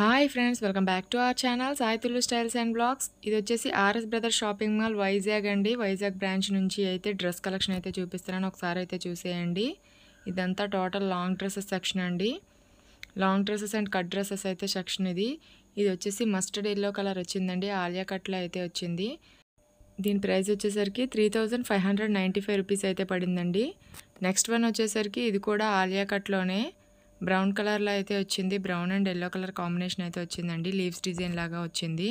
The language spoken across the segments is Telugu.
hi friends welcome back to our channel సాయితులు స్టైల్స్ అండ్ బ్లాగ్స్ ఇది వచ్చేసి RS brother shopping mall Vizag అండి వైజాగ్ బ్రాంచ్ నుంచి అయితే డ్రెస్ కలెక్షన్ అయితే చూపిస్తున్నాను ఒకసారి అయితే చూసేయండి ఇదంతా టోటల్ లాంగ్ డ్రెస్సెస్ సెక్షన్ అండి long dresses and cut dresses అయితే సెక్షన్ ఇది ఇది వచ్చేసి మస్టర్డ్ ఎల్లో కలర్ వచ్చిందండి ఆలియా కట్లో అయితే వచ్చింది దీని ప్రైస్ వచ్చేసరికి three thousand five hundred ninety five rupees అయితే పడిందండి నెక్స్ట్ వన్ వచ్చేసరికి ఇది కూడా ఆలియా కట్లోనే బ్రౌన్ కలర్లో అయితే వచ్చింది brown and yellow colour combination అయితే వచ్చిందండి లీవ్స్ డిజైన్ లాగా వచ్చింది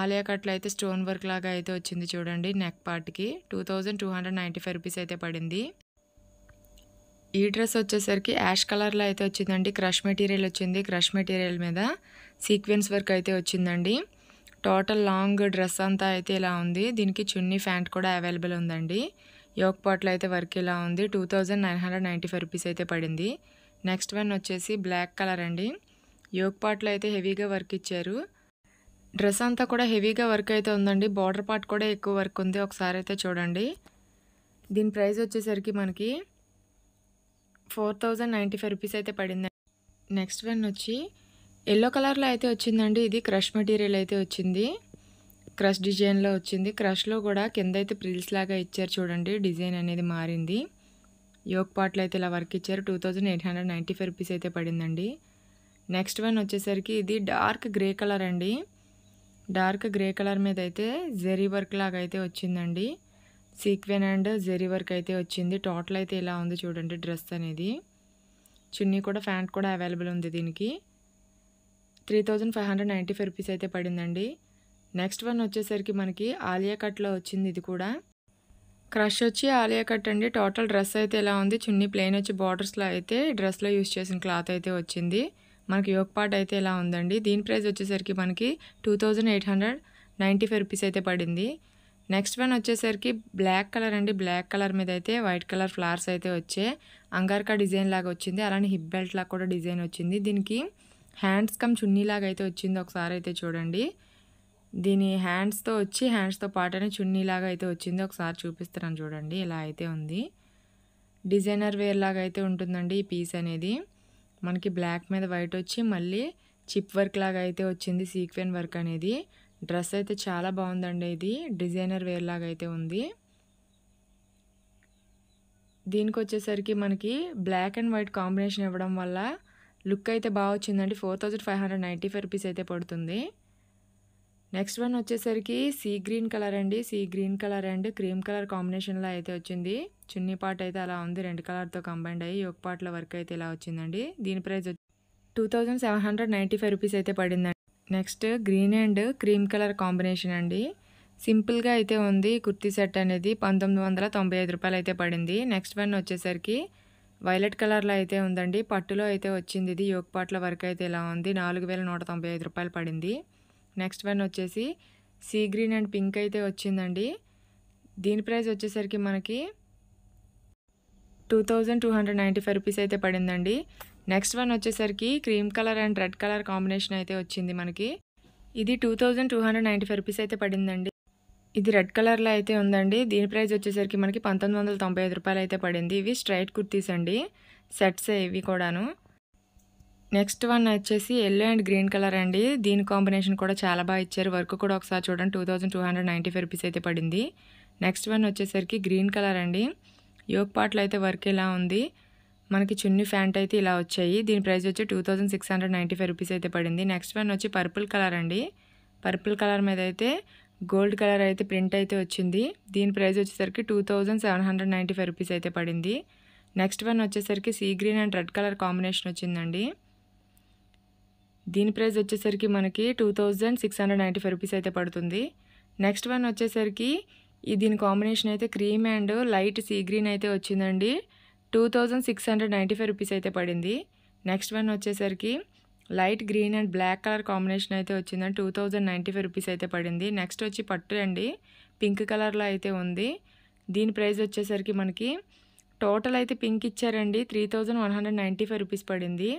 ఆలియా కట్లో అయితే స్టోన్ వర్క్ లాగా అయితే వచ్చింది చూడండి నెక్ పార్ట్కి two thousand two hundred ninety five rupees అయితే పడింది ఈ డ్రెస్ వచ్చేసరికి యాష్ కలర్లో అయితే వచ్చిందండి క్రష్ మెటీరియల్ వచ్చింది క్రష్ మెటీరియల్ మీద సీక్వెన్స్ వర్క్ అయితే వచ్చిందండి టోటల్ లాంగ్ డ్రెస్ అంతా అయితే ఇలా ఉంది దీనికి చున్నీ ఫ్యాంట్ కూడా అవైలబుల్ ఉందండి యోక్ పాట్లో అయితే వర్క్ ఇలా ఉంది two thousand nine hundred ninety five rupees అయితే పడింది నెక్స్ట్ వన్ వచ్చేసి బ్లాక్ కలర్ అండి యోక్ పాట్లో అయితే హెవీగా వర్క్ ఇచ్చారు డ్రెస్ అంతా కూడా హెవీగా వర్క్ అయితే ఉందండి బార్డర్ పార్ట్ కూడా ఎక్కువ వర్క్ ఉంది ఒకసారి అయితే చూడండి దీని ప్రైస్ వచ్చేసరికి మనకి four thousand ninety five rupees అయితే పడింది నెక్స్ట్ వన్ వచ్చి ఎల్లో కలర్లో అయితే వచ్చిందండి ఇది క్రష్ మెటీరియల్ అయితే వచ్చింది క్రష్ డిజైన్లో వచ్చింది క్రష్లో కూడా కింద అయితే ప్రిల్స్ లాగా ఇచ్చారు చూడండి డిజైన్ అనేది మారింది యోగ్ పాటలు అయితే ఇలా వర్క్ ఇచ్చారు two thousand eight hundred ninety అయితే పడిందండి నెక్స్ట్ వన్ వచ్చేసరికి ఇది డార్క్ గ్రే కలర్ అండి డార్క్ గ్రే కలర్ మీద అయితే జెరీ వర్క్ లాగా అయితే వచ్చిందండి సీక్వెన్ అండ్ జెరీ వర్క్ అయితే వచ్చింది టోటల్ అయితే ఇలా ఉంది చూడండి డ్రెస్ అనేది చున్నీ కూడా ఫ్యాంట్ కూడా అవైలబుల్ ఉంది దీనికి three thousand five hundred ninety five rupees అయితే పడిందండి నెక్స్ట్ వన్ వచ్చేసరికి మనకి ఆలియా కట్లో వచ్చింది ఇది కూడా క్రష్ వచ్చి ఆలియా కట్ అండి టోటల్ డ్రెస్ అయితే ఎలా ఉంది చున్నీ ప్లెయిన్ వచ్చి బార్డర్స్లో అయితే డ్రెస్లో యూస్ చేసిన క్లాత్ అయితే వచ్చింది మనకి యోగ పార్ట్ అయితే ఎలా ఉందండి దీని ప్రైస్ వచ్చేసరికి మనకి two thousand eight hundred five rupees అయితే పడింది నెక్స్ట్ వన్ వచ్చేసరికి బ్లాక్ కలర్ అండి బ్లాక్ కలర్ మీద అయితే వైట్ కలర్ ఫ్లవర్స్ అయితే వచ్చే అంగార్కా డిజైన్ లాగా వచ్చింది అలానే హిప్ బెల్ట్ లాగా కూడా డిజైన్ వచ్చింది దీనికి హ్యాండ్స్ కమ్ చున్నీ లాగా అయితే వచ్చింది ఒకసారి అయితే చూడండి దీని హ్యాండ్స్తో వచ్చి హ్యాండ్స్తో పాటనే చున్నీలాగా అయితే వచ్చింది ఒకసారి చూపిస్తున్నాను చూడండి ఇలా అయితే ఉంది డిజైనర్ వేర్ లాగా అయితే ఉంటుందండి ఈ పీస్ అనేది మనకి బ్లాక్ మీద వైట్ వచ్చి మళ్ళీ చిప్ వర్క్ లాగా అయితే వచ్చింది సీక్వెన్ వర్క్ అనేది డ్రెస్ అయితే చాలా బాగుందండి ఇది డిజైనర్ వేర్ లాగా అయితే ఉంది దీనికి వచ్చేసరికి మనకి బ్లాక్ అండ్ వైట్ కాంబినేషన్ ఇవ్వడం వల్ల లుక్ అయితే బాగా వచ్చిందండి four thousand five hundred ninety five rupees అయితే పడుతుంది నెక్స్ట్ వన్ వచ్చేసరికి సీ గ్రీన్ కలర్ అండి sea green colour and cream colour కాంబినేషన్లో అయితే వచ్చింది చున్నీ పార్ట్ అయితే అలా ఉంది రెండు కలర్తో కంబైన్ అయ్యి ఒక పార్ట్లో వర్క్ అయితే ఇలా వచ్చిందండి దీని price two thousand seven hundred ninety five rupees అయితే పడిందండి next green and cream colour combination అండి సింపుల్గా అయితే ఉంది కుర్తీ సెట్ అనేది పంతొమ్మిది వందల తొంభై ఐదు రూపాయలు అయితే పడింది నెక్స్ట్ వన్ వచ్చేసరికి వైలెట్ కలర్లో అయితే ఉందండి పట్టులో అయితే వచ్చింది ఇది యోగపాట్ల వరకు అయితే ఇలా ఉంది నాలుగు వేల నూట తొంభై ఐదు రూపాయలు పడింది నెక్స్ట్ వన్ వచ్చేసి సీ గ్రీన్ అండ్ పింక్ అయితే వచ్చిందండి దీని ప్రైస్ వచ్చేసరికి మనకి two thousand two hundred ninety five rupees అయితే పడిందండి నెక్స్ట్ వన్ వచ్చేసరికి cream colour and red colour combination అయితే వచ్చింది మనకి ఇది two thousand two hundred ninety five rupees అయితే పడిందండి ఇది రెడ్ కలర్లో అయితే ఉందండి దీని ప్రైస్ వచ్చేసరికి మనకి పంతొమ్మిది వందల తొంభై ఐదు రూపాయలు అయితే పడింది ఇవి స్ట్రైట్ కుర్తీస్ అండి సెట్సే ఇవి కూడాను నెక్స్ట్ వన్ వచ్చేసి ఎల్లో అండ్ గ్రీన్ కలర్ అండి దీని కాంబినేషన్ కూడా చాలా బాగా ఇచ్చారు వర్క్ కూడా ఒకసారి చూడండి two thousand two hundred ninety five rupees అయితే పడింది నెక్స్ట్ వన్ వచ్చేసరికి గ్రీన్ కలర్ అండి యోగ్ పాటలు అయితే వర్క్ ఇలా ఉంది మనకి చున్నీ ఫ్యాంట్ అయితే ఇలా వచ్చాయి దీని ప్రైస్ వచ్చి two thousand six hundred ninety five rupees అయితే పడింది నెక్స్ట్ వన్ వచ్చి పర్పుల్ కలర్ అండి పర్పుల్ కలర్ మీద అయితే గోల్డ్ కలర్ అయితే ప్రింట్ అయితే వచ్చింది దీని ప్రైస్ వచ్చేసరికి two thousand seven hundred ninety five rupees అయితే పడింది నెక్స్ట్ వన్ వచ్చేసరికి sea green and red colour combination వచ్చిందండి దీని ప్రైస్ వచ్చేసరికి మనకి two thousand six hundred ninety five rupees అయితే పడుతుంది నెక్స్ట్ వన్ వచ్చేసరికి దీని కాంబినేషన్ అయితే cream and light sea green అయితే వచ్చిందండి two thousand six hundred ninety five rupees అయితే పడింది నెక్స్ట్ వన్ వచ్చేసరికి light green and black colour combination అయితే వచ్చిందండి two thousand ninety five rupees అయితే పడింది నెక్స్ట్ వచ్చి పట్టు అండి పింక్ కలర్లో అయితే ఉంది దీని ప్రైస్ వచ్చేసరికి మనకి టోటల్ అయితే పింక్ ఇచ్చారండి three thousand one hundred ninety five rupees పడింది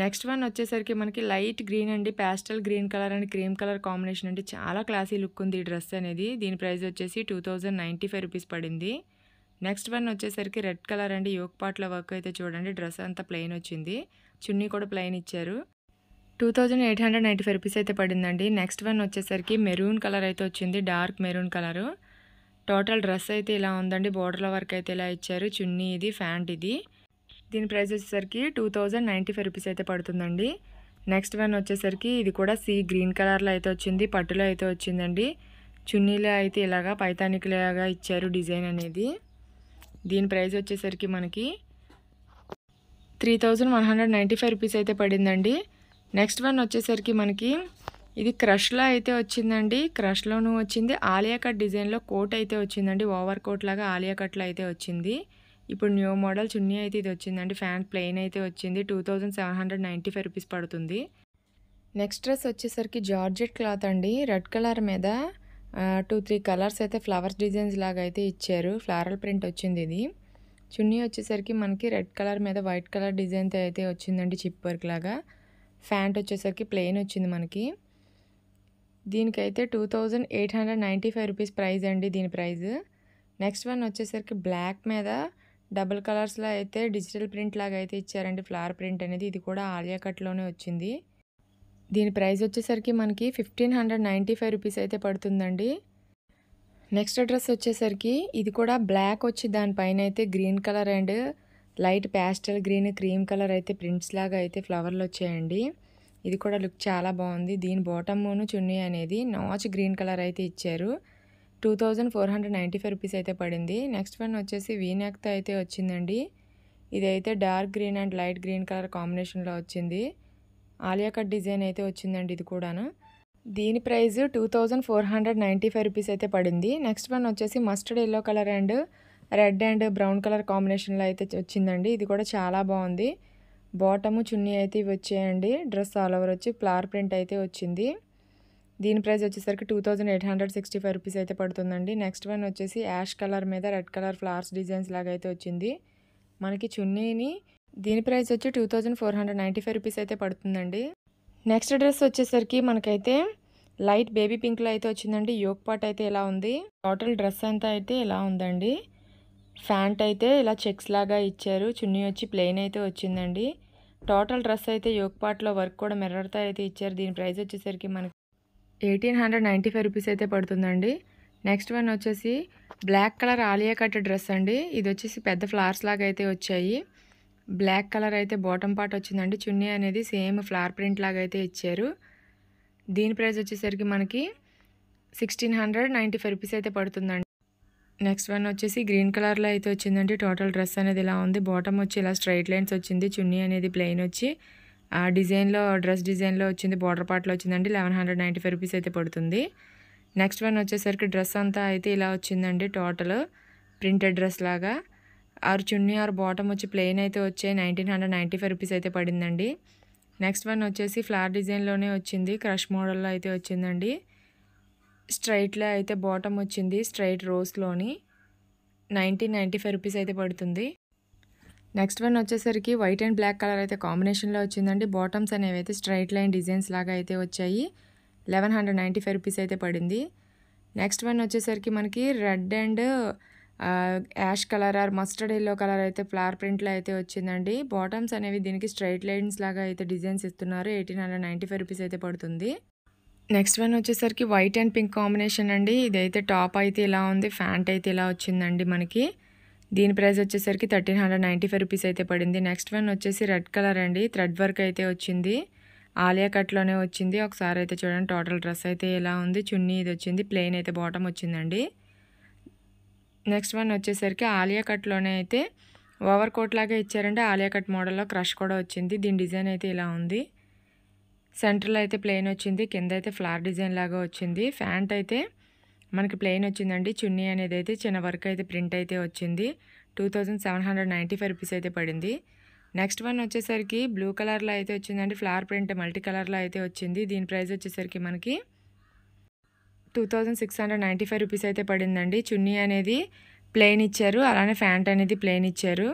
నెక్స్ట్ వన్ వచ్చేసరికి మనకి లైట్ గ్రీన్ అండి pastel green colour and cream colour combination అండి చాలా క్లాసీ లుక్ ఉంది ఈ డ్రెస్ అనేది దీని ప్రైస్ వచ్చేసి two thousand ninety five rupees పడింది నెక్స్ట్ వన్ వచ్చేసరికి రెడ్ కలర్ అండి యోక్ పాట్ల వర్క్ అయితే చూడండి డ్రెస్ అంతా ప్లెయిన్ వచ్చింది చున్నీ కూడా ప్లెయిన్ ఇచ్చారు two thousand eight hundred ninety five rupees అయితే పడిందండి నెక్స్ట్ వన్ వచ్చేసరికి మెరూన్ కలర్ అయితే వచ్చింది dark maroon colour total dress అయితే ఇలా ఉందండి బోర్డర్ల వర్క్ అయితే ఇలా ఇచ్చారు చున్నీ ఇది ఫ్యాంట్ ఇది దీని ప్రైస్ వచ్చేసరికి two thousand ninety five rupees అయితే పడుతుందండి నెక్స్ట్ వన్ వచ్చేసరికి ఇది కూడా సీ గ్రీన్ కలర్లో అయితే వచ్చింది పట్టులో అయితే వచ్చిందండి చున్నీలో అయితే ఇలాగా పైతానికలాగా ఇచ్చారు డిజైన్ అనేది దీని ప్రైస్ వచ్చేసరికి మనకి three thousand one hundred ninety five rupees అయితే పడిందండి నెక్స్ట్ వన్ వచ్చేసరికి మనకి ఇది క్రష్లో అయితే వచ్చిందండి క్రష్లోనూ వచ్చింది ఆలియా కట్ డిజైన్లో కోట్ అయితే వచ్చిందండి ఓవర్ కోట్ లాగా ఆలియా కట్లో అయితే వచ్చింది ఇప్పుడు న్యూ మోడల్ చున్నీ అయితే ఇది వచ్చిందండి ఫ్యాంట్ ప్లెయిన్ అయితే వచ్చింది two thousand seven hundred ninety five rupees పడుతుంది నెక్స్ట్ డ్రెస్ వచ్చేసరికి జార్జెట్ క్లాత్ అండి రెడ్ కలర్ మీద టూ త్రీ కలర్స్ అయితే ఫ్లవర్స్ డిజైన్స్ లాగా అయితే ఇచ్చారు ఫ్లారల్ ప్రింట్ వచ్చింది ఇది చున్నీ వచ్చేసరికి మనకి రెడ్ కలర్ మీద వైట్ కలర్ డిజైన్తో అయితే వచ్చిందండి చిప్ వర్క్ లాగా ఫ్యాంట్ వచ్చేసరికి ప్లెయిన్ వచ్చింది మనకి దీనికైతే two thousand eight hundred ninety five rupees price అండి దీని ప్రైజ్ నెక్స్ట్ వన్ వచ్చేసరికి బ్లాక్ మీద డబుల్ కలర్స్లో అయితే డిజిటల్ ప్రింట్ లాగా అయితే ఇచ్చారండి ఫ్లవర్ ప్రింట్ అనేది ఇది కూడా ఆలియా కట్లోనే వచ్చింది దీని ప్రైస్ వచ్చేసరికి మనకి fifteen hundred ninety five rupees అయితే పడుతుందండి నెక్స్ట్ డ్రెస్ వచ్చేసరికి ఇది కూడా బ్లాక్ వచ్చి దానిపైన అయితే green colour and light pastel green cream colour అయితే ప్రింట్స్ లాగా అయితే ఫ్లవర్లు వచ్చాయండి ఇది కూడా లుక్ చాలా బాగుంది దీని బాటమ్ను చున్నీ అనేది నాచ్ గ్రీన్ కలర్ అయితే ఇచ్చారు two thousand four hundred ninety five rupees అయితే పడింది నెక్స్ట్ వన్ వచ్చేసి వీనాక్తో అయితే వచ్చిందండి ఇదైతే dark green and light green colour కాంబినేషన్లో వచ్చింది ఆలియా కట్ డిజైన్ అయితే వచ్చిందండి ఇది కూడాను దీని price two thousand four hundred ninety five rupees అయితే పడింది నెక్స్ట్ వన్ వచ్చేసి mustard yellow colour and red and brown colour కాంబినేషన్లో అయితే వచ్చిందండి ఇది కూడా చాలా బాగుంది బాటము చున్నీ అయితే ఇవి వచ్చాయండి డ్రెస్ ఆల్ ఓవర్ వచ్చి ఫ్లవర్ ప్రింట్ అయితే వచ్చింది దీని ప్రైస్ వచ్చేసరికి two thousand eight hundred sixty five rupees అయితే పడుతుందండి నెక్స్ట్ వన్ వచ్చేసి యాష్ కలర్ మీద రెడ్ కలర్ ఫ్లవర్స్ డిజైన్స్ లాగా అయితే వచ్చింది మనకి చున్నీని దీని ప్రైస్ వచ్చి two thousand four hundred ninety five rupees అయితే పడుతుందండి నెక్స్ట్ డ్రెస్ వచ్చేసరికి మనకైతే లైట్ బేబీ పింక్లో అయితే వచ్చిందండి యోక్ పాట్ అయితే ఎలా ఉంది టోటల్ డ్రెస్ అంతా అయితే ఇలా ఉందండి ఫ్యాంట్ అయితే ఇలా చెక్స్ లాగా ఇచ్చారు చున్నీ వచ్చి ప్లెయిన్ అయితే వచ్చిందండి టోటల్ డ్రెస్ అయితే యోక్ పాట్లో వర్క్ కూడా మెర్రతో అయితే ఇచ్చారు దీని ప్రైస్ వచ్చేసరికి మనకి eighteen hundred ninety five rupees అయితే పడుతుందండి నెక్స్ట్ వన్ వచ్చేసి black colour Alia cut dress అండి ఇది వచ్చేసి పెద్ద ఫ్లవర్స్ లాగా అయితే వచ్చాయి బ్లాక్ కలర్ అయితే బాటమ్ పార్ట్ వచ్చిందండి చున్నీ అనేది సేమ్ ఫ్లవర్ ప్రింట్ లాగా అయితే ఇచ్చారు దీని ప్రైస్ వచ్చేసరికి మనకి sixteen hundred ninety five rupees అయితే పడుతుందండి నెక్స్ట్ వన్ వచ్చేసి గ్రీన్ కలర్లో అయితే వచ్చిందండి టోటల్ డ్రెస్ అనేది ఇలా ఉంది బాటమ్ వచ్చి ఇలా స్ట్రైట్ లైన్స్ వచ్చింది చున్నీ అనేది ప్లెయిన్ వచ్చి ఆ డిజైన్లో డ్రెస్ డిజైన్లో వచ్చింది బార్డర్ పార్ట్లో వచ్చిందండి eleven hundred ninety five rupees అయితే పడుతుంది నెక్స్ట్ వన్ వచ్చేసరికి డ్రెస్ అంతా అయితే ఇలా వచ్చిందండి టోటల్ ప్రింటెడ్ డ్రెస్ లాగా ఆరు చున్నీ ఆరు బాటమ్ వచ్చి ప్లెయిన్ అయితే వచ్చాయి nineteen hundred ninety five rupees అయితే పడిందండి నెక్స్ట్ వన్ వచ్చేసి ఫ్లార్ డిజైన్లోనే వచ్చింది క్రష్ మోడల్లో అయితే వచ్చిందండి స్ట్రైట్లో అయితే బాటమ్ వచ్చింది స్ట్రైట్ రోస్లోని నైన్టీన్ నైంటీ ఫైవ్ రూపీస్ అయితే పడుతుంది నెక్స్ట్ వన్ వచ్చేసరికి వైట్ అండ్ బ్లాక్ కలర్ అయితే కాంబినేషన్లో వచ్చిందండి బాటమ్స్ అనేవి అయితే స్ట్రైట్ లైన్ డిజైన్స్ లాగా అయితే వచ్చాయి eleven hundred ninety five rupees అయితే పడింది నెక్స్ట్ వన్ వచ్చేసరికి మనకి red and ash colour or mustard yellow colour అయితే ఫ్లవర్ ప్రింట్లో అయితే వచ్చిందండి బాటమ్స్ అనేవి దీనికి స్ట్రైట్ లైన్స్ లాగా అయితే డిజైన్స్ ఇస్తున్నారు eighteen hundred ninety five rupees అయితే పడుతుంది నెక్స్ట్ వన్ వచ్చేసరికి వైట్ అండ్ పింక్ కాంబినేషన్ అండి ఇదైతే టాప్ అయితే ఇలా ఉంది ఫ్యాంట్ అయితే ఇలా వచ్చిందండి మనకి దీని ప్రైస్ వచ్చేసరికి thirteen hundred ninety five rupees అయితే పడింది నెక్స్ట్ వన్ వచ్చేసి రెడ్ కలర్ అండి థ్రెడ్ వర్క్ అయితే వచ్చింది ఆలియా కట్లోనే వచ్చింది ఒకసారి అయితే చూడండి టోటల్ డ్రెస్ అయితే ఎలా ఉంది చున్నీ ఇది వచ్చింది ప్లెయిన్ అయితే బాటమ్ వచ్చిందండి నెక్స్ట్ వన్ వచ్చేసరికి ఆలియా కట్లోనే అయితే ఓవర్ కోట్ లాగా ఇచ్చారంటే ఆలియా కట్ మోడల్లో క్రష్ కూడా వచ్చింది దీని డిజైన్ అయితే ఇలా ఉంది సెంటర్లో అయితే ప్లెయిన్ వచ్చింది కింద అయితే ఫ్లార్ డిజైన్ లాగా వచ్చింది ఫ్యాంట్ అయితే మనకి ప్లెయిన్ వచ్చిందండి చున్నీ అనేది అయితే చిన్న వర్క్ అయితే ప్రింట్ అయితే వచ్చింది two thousand seven hundred ninety five rupees అయితే పడింది నెక్స్ట్ వన్ వచ్చేసరికి బ్లూ కలర్లో అయితే వచ్చిందండి ఫ్లవర్ ప్రింట్ మల్టీ కలర్లో అయితే వచ్చింది దీని ప్రైస్ వచ్చేసరికి మనకి two thousand six hundred ninety five rupees అయితే పడిందండి చున్నీ అనేది ప్లెయిన్ ఇచ్చారు అలానే ఫ్యాంట్ అనేది ప్లెయిన్ ఇచ్చారు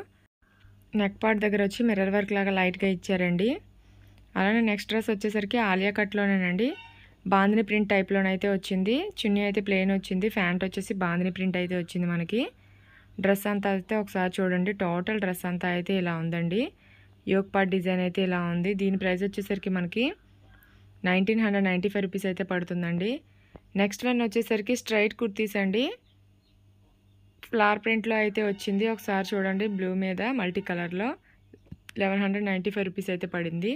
నెక్ పార్ట్ దగ్గర వచ్చి మిర్రర్ వర్క్ లాగా లైట్గా ఇచ్చారండి అలానే నెక్స్ట్ డ్రెస్ వచ్చేసరికి ఆలియా కట్లోనేనండి బాంధిని ప్రింట్ టైప్లోనైతే వచ్చింది చున్నీ అయితే ప్లెయిన్ వచ్చింది ఫ్యాంట్ వచ్చేసి బాంధిని ప్రింట్ అయితే వచ్చింది మనకి డ్రెస్ అంతా అయితే ఒకసారి చూడండి టోటల్ డ్రెస్ అంతా అయితే ఇలా ఉందండి పార్ట్ డిజైన్ అయితే ఇలా ఉంది దీని ప్రైస్ వచ్చేసరికి మనకి nineteen hundred ninety five rupees అయితే పడుతుందండి నెక్స్ట్ వన్ వచ్చేసరికి స్ట్రైట్ కుర్తీస్ అండి ఫ్లార్ ప్రింట్లో అయితే వచ్చింది ఒకసారి చూడండి బ్లూ మీద మల్టీ కలర్లో eleven hundred ninety five rupees అయితే పడింది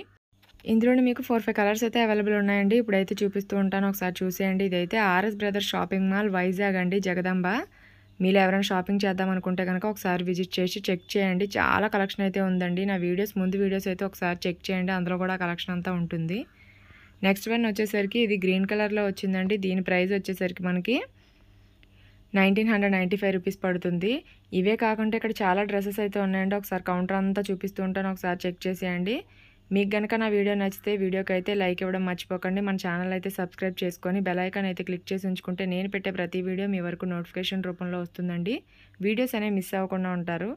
ఇందులోనే మీకు ఫోర్ ఫైవ్ కలర్స్ అయితే అవైలబుల్ ఉన్నాయండి ఇప్పుడైతే చూపిస్తూ ఉంటాను ఒకసారి చూసేయండి ఇదైతే RS brothers shopping mall Vizag అండి జగదంబ మీరు ఎవరైనా షాపింగ్ చేద్దాం అనుకుంటే కనుక ఒకసారి విజిట్ చేసి చెక్ చేయండి చాలా కలెక్షన్ అయితే ఉందండి నా వీడియోస్ ముందు వీడియోస్ అయితే ఒకసారి చెక్ చేయండి అందులో కూడా కలెక్షన్ అంతా ఉంటుంది నెక్స్ట్ వన్ వచ్చేసరికి ఇది గ్రీన్ కలర్లో వచ్చిందండి దీని ప్రైస్ వచ్చేసరికి మనకి nineteen hundred ninety five rupees పడుతుంది ఇవే కాకుండా ఇక్కడ చాలా డ్రెస్సెస్ అయితే ఉన్నాయండి ఒకసారి కౌంటర్ అంతా చూపిస్తూ ఉంటాను ఒకసారి చెక్ చేసేయండి మీకు కనుక నా వీడియో నచ్చితే వీడియోకి అయితే లైక్ ఇవ్వడం మర్చిపోకండి మన ఛానల్ అయితే సబ్స్క్రైబ్ చేసుకొని బెలైకాన్ అయితే క్లిక్ చేసి ఉంచుకుంటే నేను పెట్టే ప్రతి వీడియో మీ వరకు నోటిఫికేషన్ రూపంలో వస్తుందండి వీడియోస్ అనేవి మిస్ అవ్వకుండా ఉంటారు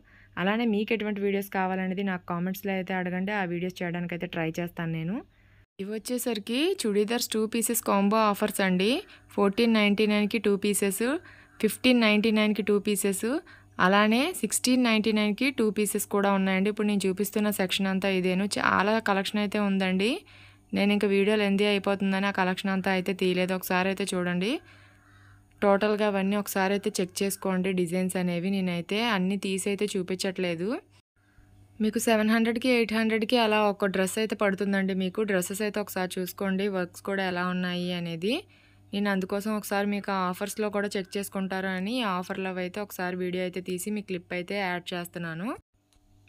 అలానే మీకు ఎటువంటి వీడియోస్ కావాలనేది నాకు కామెంట్స్లో అయితే అడగండి ఆ వీడియోస్ చేయడానికి అయితే ట్రై చేస్తాను నేను ఇవి వచ్చేసరికి churidars two pieces combo offers అండి ఫోర్టీన్ నైంటీ నైన్కి టూ పీసెస్ ఫిఫ్టీన్ నైంటీ నైన్కి టూ పీసెస్ అలానే సిక్స్టీన్ నైంటీ నైన్కి టూ పీసెస్ కూడా ఉన్నాయండి ఇప్పుడు నేను చూపిస్తున్న సెక్షన్ అంతా ఇదేను చాలా కలెక్షన్ అయితే ఉందండి నేను ఇంకా వీడియో లెందీ అయిపోతుందని ఆ కలెక్షన్ అంతా అయితే తీయలేదు ఒకసారి అయితే చూడండి టోటల్గా అవన్నీ ఒకసారి అయితే చెక్ చేసుకోండి డిజైన్స్ అనేవి నేనైతే అన్నీ తీసి అయితే చూపించట్లేదు మీకు సెవెన్ హండ్రెడ్కి ఎయిట్ హండ్రెడ్కి అలా ఒక డ్రెస్ అయితే పడుతుందండి మీకు డ్రెస్సెస్ అయితే ఒకసారి చూసుకోండి వర్క్స్ కూడా ఎలా ఉన్నాయి అనేది నేను అందుకోసం ఒకసారి మీకు ఆఫర్స్లో కూడా చెక్ చేసుకుంటారని ఆఫర్లో అయితే ఒకసారి వీడియో అయితే తీసి మీ క్లిప్ అయితే యాడ్ చేస్తున్నాను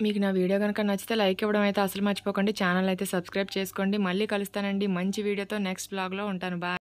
మీకు నా వీడియో కనుక నచ్చితే లైక్ ఇవ్వడం అయితే అసలు మర్చిపోకండి ఛానల్ అయితే సబ్స్క్రైబ్ చేసుకోండి మళ్ళీ కలుస్తానండి మంచి వీడియోతో నెక్స్ట్ బ్లాగ్లో ఉంటాను బాయ్